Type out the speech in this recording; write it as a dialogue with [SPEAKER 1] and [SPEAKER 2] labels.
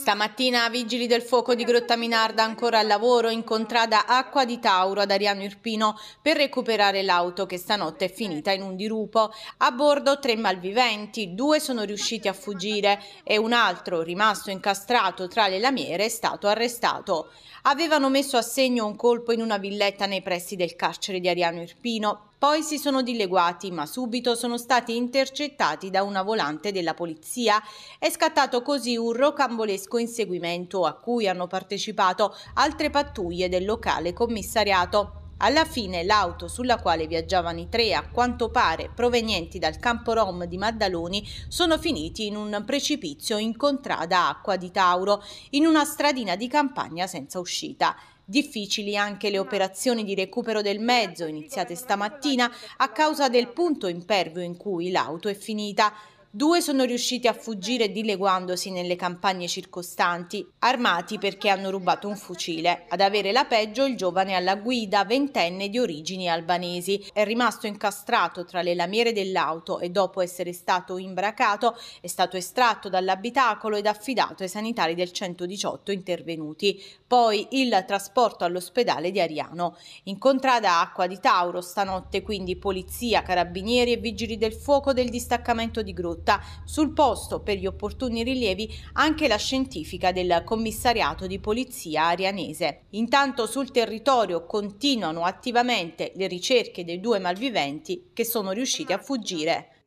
[SPEAKER 1] Stamattina vigili del fuoco di Grotta Minarda ancora al lavoro in contrada Acqua di Tauro ad Ariano Irpino per recuperare l'auto che stanotte è finita in un dirupo. A bordo tre malviventi, due sono riusciti a fuggire e un altro rimasto incastrato tra le lamiere è stato arrestato. Avevano messo a segno un colpo in una villetta nei pressi del carcere di Ariano Irpino poi si sono dileguati, ma subito sono stati intercettati da una volante della polizia. È scattato così un rocambolesco inseguimento a cui hanno partecipato altre pattuglie del locale commissariato. Alla fine l'auto sulla quale viaggiavano i tre, a quanto pare provenienti dal campo rom di Maddaloni, sono finiti in un precipizio in contrada acqua di Tauro, in una stradina di campagna senza uscita. Difficili anche le mm. operazioni di recupero del mezzo iniziate stamattina a causa del punto impervio in cui l'auto è finita. Due sono riusciti a fuggire dileguandosi nelle campagne circostanti, armati perché hanno rubato un fucile. Ad avere la peggio il giovane alla guida, ventenne di origini albanesi, è rimasto incastrato tra le lamiere dell'auto e dopo essere stato imbracato è stato estratto dall'abitacolo ed affidato ai sanitari del 118 intervenuti. Poi il trasporto all'ospedale di Ariano. Incontrada acqua di Tauro stanotte quindi polizia, carabinieri e vigili del fuoco del distaccamento di Grozzo condotta sul posto per gli opportuni rilievi anche la scientifica del commissariato di polizia arianese. Intanto sul territorio continuano attivamente le ricerche dei due malviventi che sono riusciti a fuggire.